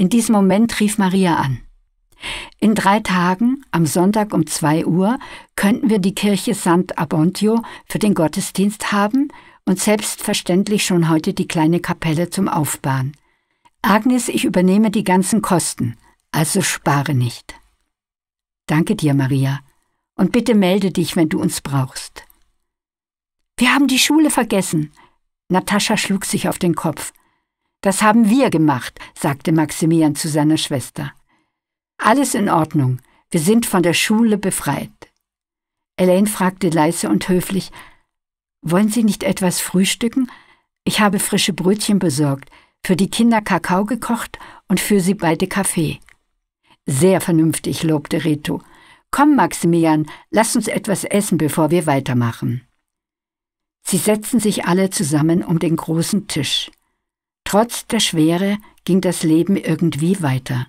In diesem Moment rief Maria an. In drei Tagen, am Sonntag um 2 Uhr, könnten wir die Kirche Sant'Abontio für den Gottesdienst haben und selbstverständlich schon heute die kleine Kapelle zum Aufbauen. Agnes, ich übernehme die ganzen Kosten, also spare nicht. Danke dir, Maria, und bitte melde dich, wenn du uns brauchst. Wir haben die Schule vergessen. Natascha schlug sich auf den Kopf. Das haben wir gemacht, sagte Maximilian zu seiner Schwester. Alles in Ordnung, wir sind von der Schule befreit. Elaine fragte leise und höflich, wollen Sie nicht etwas frühstücken? Ich habe frische Brötchen besorgt, für die Kinder Kakao gekocht und für sie beide Kaffee. Sehr vernünftig, lobte Reto. Komm, Maximilian, lass uns etwas essen, bevor wir weitermachen. Sie setzten sich alle zusammen um den großen Tisch. Trotz der Schwere ging das Leben irgendwie weiter.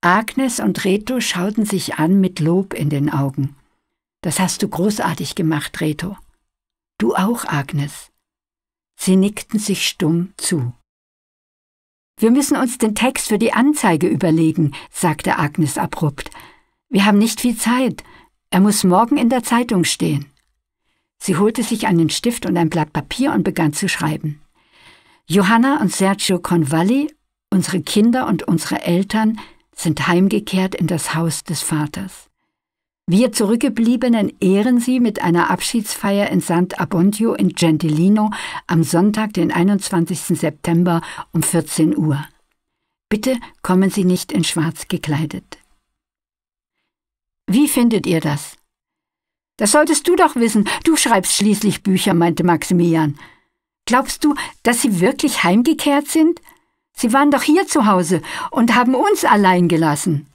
Agnes und Reto schauten sich an mit Lob in den Augen. Das hast du großartig gemacht, Reto. Du auch, Agnes. Sie nickten sich stumm zu. Wir müssen uns den Text für die Anzeige überlegen, sagte Agnes abrupt. Wir haben nicht viel Zeit. Er muss morgen in der Zeitung stehen. Sie holte sich einen Stift und ein Blatt Papier und begann zu schreiben. Johanna und Sergio Convalli, unsere Kinder und unsere Eltern, sind heimgekehrt in das Haus des Vaters. Wir Zurückgebliebenen ehren sie mit einer Abschiedsfeier in Sant'Abondio in Gentilino am Sonntag, den 21. September um 14 Uhr. Bitte kommen Sie nicht in Schwarz gekleidet. Wie findet ihr das? Das solltest du doch wissen. Du schreibst schließlich Bücher, meinte Maximilian. Glaubst du, dass sie wirklich heimgekehrt sind? Sie waren doch hier zu Hause und haben uns allein gelassen.